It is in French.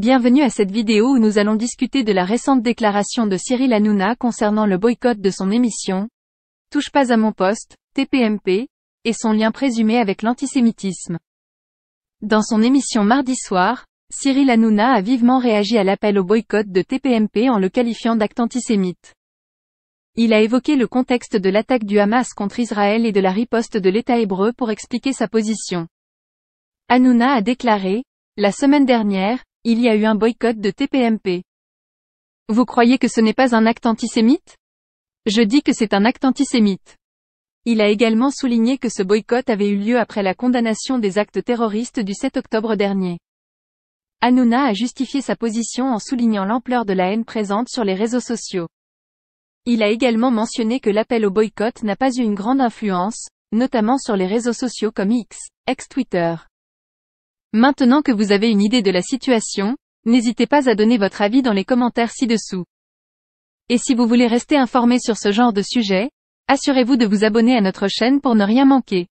Bienvenue à cette vidéo où nous allons discuter de la récente déclaration de Cyril Hanouna concernant le boycott de son émission « Touche pas à mon poste, TPMP » et son lien présumé avec l'antisémitisme. Dans son émission mardi soir, Cyril Hanouna a vivement réagi à l'appel au boycott de TPMP en le qualifiant d'acte antisémite. Il a évoqué le contexte de l'attaque du Hamas contre Israël et de la riposte de l'État hébreu pour expliquer sa position. Hanouna a déclaré, la semaine dernière, il y a eu un boycott de TPMP. Vous croyez que ce n'est pas un acte antisémite Je dis que c'est un acte antisémite. Il a également souligné que ce boycott avait eu lieu après la condamnation des actes terroristes du 7 octobre dernier. Hanouna a justifié sa position en soulignant l'ampleur de la haine présente sur les réseaux sociaux. Il a également mentionné que l'appel au boycott n'a pas eu une grande influence, notamment sur les réseaux sociaux comme X, ex-Twitter. Maintenant que vous avez une idée de la situation, n'hésitez pas à donner votre avis dans les commentaires ci-dessous. Et si vous voulez rester informé sur ce genre de sujet, assurez-vous de vous abonner à notre chaîne pour ne rien manquer.